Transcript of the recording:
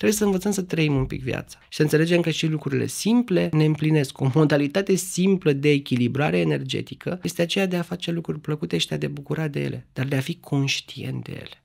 Trebuie să învățăm să trăim un pic viața și să înțelegem că și lucrurile simple ne împlinesc. O modalitate simplă de echilibrare energetică este aceea de a face lucruri plăcute și de a te bucura de ele, dar de a fi conștient de ele.